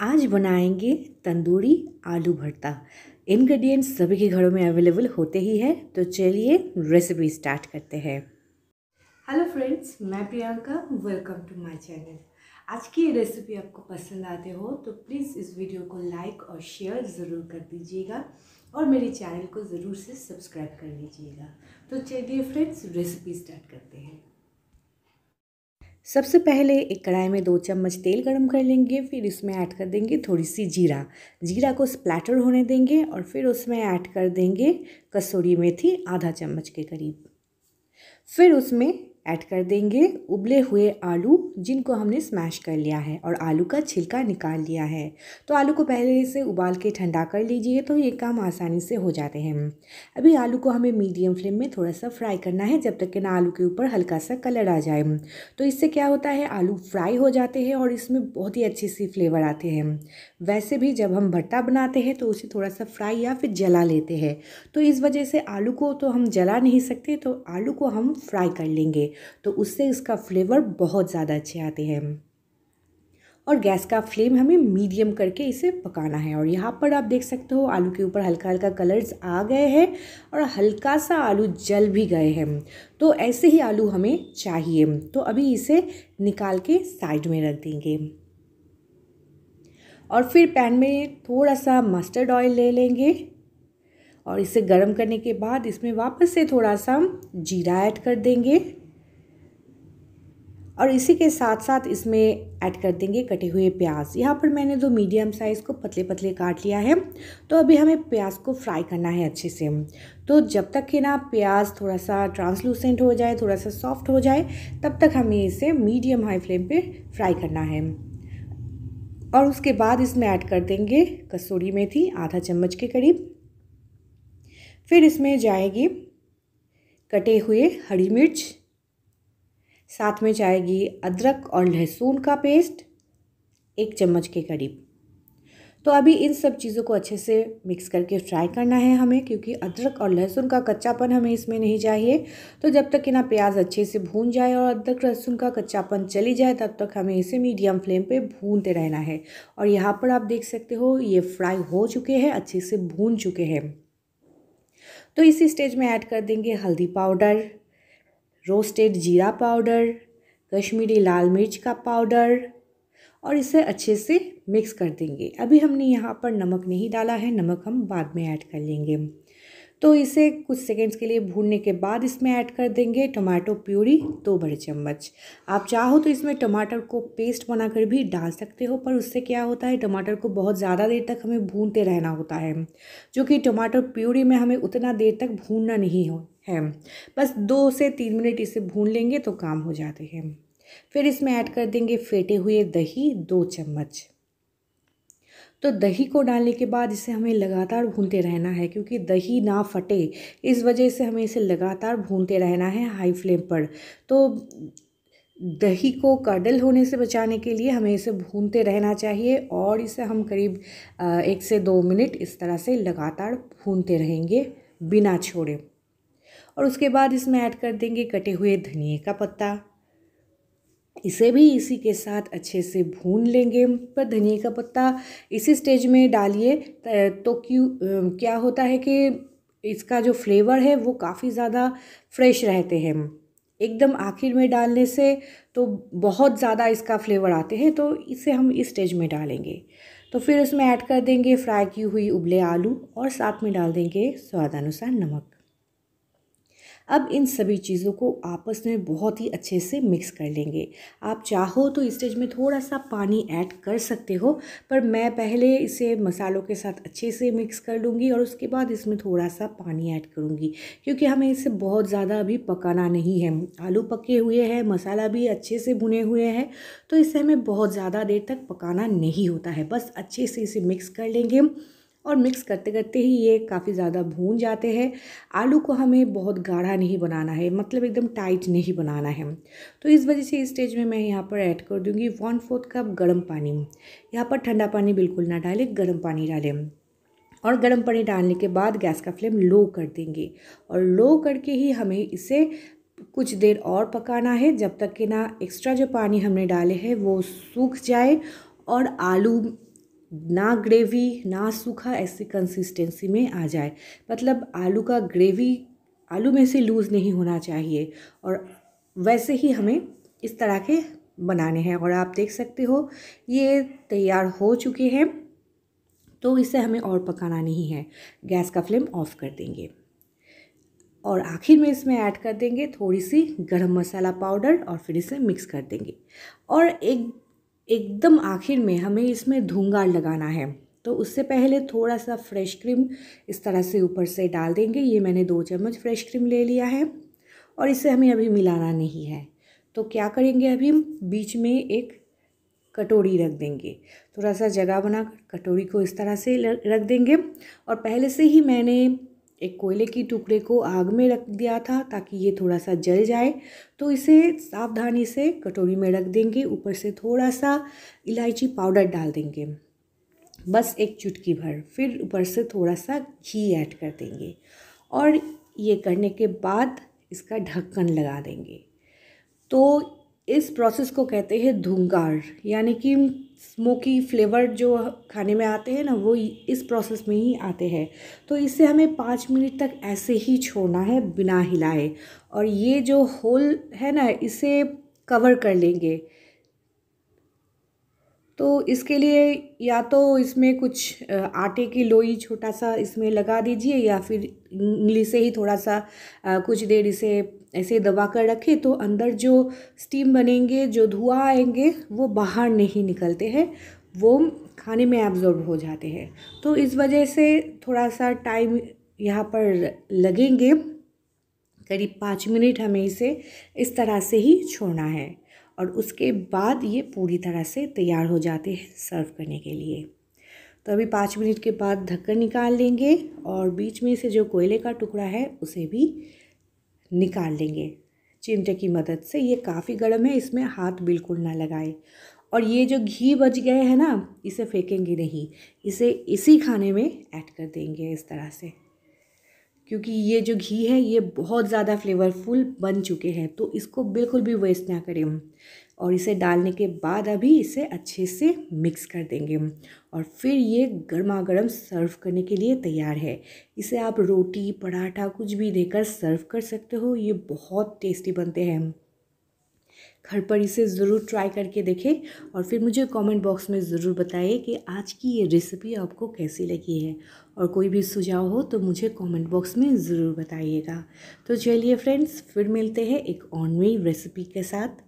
आज बनाएंगे तंदूरी आलू भरता इंग्रेडिएंट्स सभी के घरों में अवेलेबल होते ही है तो चलिए रेसिपी स्टार्ट करते हैं हेलो फ्रेंड्स मैं Priyanka welcome to my channel आज की ये रेसिपी आपको पसंद आते हो तो प्लीज़ इस वीडियो को लाइक और शेयर ज़रूर कर दीजिएगा और मेरे चैनल को ज़रूर से सब्सक्राइब कर लीजिएगा तो चलिए फ्रेंड्स रेसिपी स्टार्ट करते हैं सबसे पहले एक कढ़ाई में दो चम्मच तेल गरम कर लेंगे फिर इसमें ऐड कर देंगे थोड़ी सी जीरा जीरा को स्प्लैटर होने देंगे और फिर उसमें ऐड कर देंगे कसूरी मेथी आधा चम्मच के करीब फिर उसमें ऐड कर देंगे उबले हुए आलू जिनको हमने स्मैश कर लिया है और आलू का छिलका निकाल लिया है तो आलू को पहले से उबाल के ठंडा कर लीजिए तो ये काम आसानी से हो जाते हैं अभी आलू को हमें मीडियम फ्लेम में थोड़ा सा फ्राई करना है जब तक कि ना आलू के ऊपर हल्का सा कलर आ जाए तो इससे क्या होता है आलू फ्राई हो जाते हैं और इसमें बहुत ही अच्छी सी फ्लेवर आते हैं वैसे भी जब हम भट्टा बनाते हैं तो उसे थोड़ा सा फ्राई या फिर जला लेते हैं तो इस वजह से आलू को तो हम जला नहीं सकते तो आलू को हम फ्राई कर लेंगे तो उससे इसका फ्लेवर बहुत ज़्यादा अच्छे आते हैं और गैस का फ्लेम हमें मीडियम करके इसे पकाना है और यहाँ पर आप देख सकते हो आलू के ऊपर हल्का हल्का कलर्स आ गए हैं और हल्का सा आलू जल भी गए हैं तो ऐसे ही आलू हमें चाहिए तो अभी इसे निकाल के साइड में रख देंगे और फिर पैन में थोड़ा सा मस्टर्ड ऑयल ले लेंगे और इसे गर्म करने के बाद इसमें वापस से थोड़ा सा जीरा ऐड कर देंगे और इसी के साथ साथ इसमें ऐड कर देंगे कटे हुए प्याज यहाँ पर मैंने दो मीडियम साइज़ को पतले पतले काट लिया है तो अभी हमें प्याज को फ्राई करना है अच्छे से तो जब तक कि ना प्याज थोड़ा सा ट्रांसलूसेंट हो जाए थोड़ा सा सॉफ्ट हो जाए तब तक हमें इसे मीडियम हाई फ्लेम पे फ्राई करना है और उसके बाद इसमें ऐड कर देंगे कसूरी मेथी आधा चम्मच के करीब फिर इसमें जाएगी कटे हुए हरी मिर्च साथ में जाएगी अदरक और लहसुन का पेस्ट एक चम्मच के करीब तो अभी इन सब चीज़ों को अच्छे से मिक्स करके फ्राई करना है हमें क्योंकि अदरक और लहसुन का कच्चापन हमें इसमें नहीं चाहिए तो जब तक कि ना प्याज अच्छे से भून जाए और अदरक लहसुन का कच्चापन चली जाए तब तक हमें इसे मीडियम फ्लेम पे भूनते रहना है और यहाँ पर आप देख सकते हो ये फ्राई हो चुके हैं अच्छे से भून चुके हैं तो इसी स्टेज में ऐड कर देंगे हल्दी पाउडर रोस्टेड जीरा पाउडर कश्मीरी लाल मिर्च का पाउडर और इसे अच्छे से मिक्स कर देंगे अभी हमने यहाँ पर नमक नहीं डाला है नमक हम बाद में ऐड कर लेंगे तो इसे कुछ सेकेंड्स के लिए भूनने के बाद इसमें ऐड कर देंगे टमाटो प्यूरी दो बड़े चम्मच आप चाहो तो इसमें टमाटर को पेस्ट बनाकर भी डाल सकते हो पर उससे क्या होता है टमाटर को बहुत ज़्यादा देर तक हमें भूनते रहना होता है जो कि टमाटर प्यूरी में हमें उतना देर तक भूनना नहीं हो है बस दो से तीन मिनट इसे भून लेंगे तो काम हो जाते हैं फिर इसमें ऐड कर देंगे फेटे हुए दही दो चम्मच तो दही को डालने के बाद इसे हमें लगातार भूनते रहना है क्योंकि दही ना फटे इस वजह से हमें इसे लगातार भूनते रहना है हाई फ्लेम पर तो दही को कडल होने से बचाने के लिए हमें इसे भूनते रहना चाहिए और इसे हम करीब एक से दो मिनट इस तरह से लगातार भूनते रहेंगे बिना छोड़े और उसके बाद इसमें ऐड कर देंगे कटे हुए धनिए का पत्ता इसे भी इसी के साथ अच्छे से भून लेंगे पर धनिए का पत्ता इसी स्टेज में डालिए तो क्यों क्या होता है कि इसका जो फ्लेवर है वो काफ़ी ज़्यादा फ्रेश रहते हैं एकदम आखिर में डालने से तो बहुत ज़्यादा इसका फ्लेवर आते हैं तो इसे हम इस स्टेज में डालेंगे तो फिर उसमें ऐड कर देंगे फ्राई की हुई उबले आलू और साथ में डाल देंगे स्वादानुसार नमक अब इन सभी चीज़ों को आपस में बहुत ही अच्छे से मिक्स कर लेंगे आप चाहो तो स्टेज में थोड़ा सा पानी ऐड कर सकते हो पर मैं पहले इसे मसालों के साथ अच्छे से मिक्स कर लूँगी और उसके बाद इसमें थोड़ा सा पानी ऐड करूँगी क्योंकि हमें इसे बहुत ज़्यादा अभी पकाना नहीं है आलू पके हुए हैं मसाला भी अच्छे से भुने हुए हैं तो इसे हमें बहुत ज़्यादा देर तक पकाना नहीं होता है बस अच्छे से इसे मिक्स कर लेंगे और मिक्स करते करते ही ये काफ़ी ज़्यादा भून जाते हैं आलू को हमें बहुत गाढ़ा नहीं बनाना है मतलब एकदम टाइट नहीं बनाना है तो इस वजह से इस स्टेज में मैं यहाँ पर ऐड कर दूँगी वन फोर्थ कप गर्म पानी यहाँ पर ठंडा पानी बिल्कुल ना डालें गर्म पानी डालें और गर्म पानी डालने के बाद गैस का फ्लेम लो कर देंगे और लो करके ही हमें इसे कुछ देर और पकाना है जब तक कि ना एक्स्ट्रा जो पानी हमने डाले हैं वो सूख जाए और आलू ना ग्रेवी ना सूखा ऐसी कंसिस्टेंसी में आ जाए मतलब आलू का ग्रेवी आलू में से लूज़ नहीं होना चाहिए और वैसे ही हमें इस तरह के बनाने हैं और आप देख सकते हो ये तैयार हो चुके हैं तो इसे हमें और पकाना नहीं है गैस का फ्लेम ऑफ कर देंगे और आखिर में इसमें ऐड कर देंगे थोड़ी सी गरम मसाला पाउडर और फिर इसे मिक्स कर देंगे और एक एकदम आखिर में हमें इसमें धूंगार लगाना है तो उससे पहले थोड़ा सा फ्रेश क्रीम इस तरह से ऊपर से डाल देंगे ये मैंने दो चम्मच फ्रेश क्रीम ले लिया है और इसे हमें अभी मिलाना नहीं है तो क्या करेंगे अभी हम बीच में एक कटोरी रख देंगे थोड़ा सा जगह बना कटोरी को इस तरह से रख देंगे और पहले से ही मैंने एक कोयले की टुकड़े को आग में रख दिया था ताकि ये थोड़ा सा जल जाए तो इसे सावधानी से कटोरी में रख देंगे ऊपर से थोड़ा सा इलायची पाउडर डाल देंगे बस एक चुटकी भर फिर ऊपर से थोड़ा सा घी ऐड कर देंगे और ये करने के बाद इसका ढक्कन लगा देंगे तो इस प्रोसेस को कहते हैं धुंगार यानी कि स्मोकी फ्लेवर जो खाने में आते हैं ना वो इस प्रोसेस में ही आते हैं तो इसे हमें पाँच मिनट तक ऐसे ही छोड़ना है बिना हिलाए और ये जो होल है ना इसे कवर कर लेंगे तो इसके लिए या तो इसमें कुछ आटे की लोई छोटा सा इसमें लगा दीजिए या फिर इंगली से ही थोड़ा सा कुछ देर इसे ऐसे दबा कर रखें तो अंदर जो स्टीम बनेंगे जो धुआँ आएंगे वो बाहर नहीं निकलते हैं वो खाने में एब्जॉर्ब हो जाते हैं तो इस वजह से थोड़ा सा टाइम यहाँ पर लगेंगे करीब पाँच मिनट हमें इसे इस तरह से ही छोड़ना है और उसके बाद ये पूरी तरह से तैयार हो जाते हैं सर्व करने के लिए तो अभी पाँच मिनट के बाद ढक्कन निकाल लेंगे और बीच में से जो कोयले का टुकड़ा है उसे भी निकाल लेंगे चिमटे की मदद से ये काफ़ी गर्म है इसमें हाथ बिल्कुल ना लगाए और ये जो घी बच गए हैं ना इसे फेंकेंगे नहीं इसे इसी खाने में ऐड कर देंगे इस तरह से क्योंकि ये जो घी है ये बहुत ज़्यादा फ्लेवरफुल बन चुके हैं तो इसको बिल्कुल भी वेस्ट ना करें और इसे डालने के बाद अभी इसे अच्छे से मिक्स कर देंगे और फिर ये गर्मा गर्म सर्व करने के लिए तैयार है इसे आप रोटी पराठा कुछ भी देकर सर्व कर सकते हो ये बहुत टेस्टी बनते हैं घर पर इसे ज़रूर ट्राई करके देखें और फिर मुझे कमेंट बॉक्स में ज़रूर बताएं कि आज की ये रेसिपी आपको कैसी लगी है और कोई भी सुझाव हो तो मुझे कमेंट बॉक्स में ज़रूर बताइएगा तो चलिए फ्रेंड्स फिर मिलते हैं एक और नई रेसिपी के साथ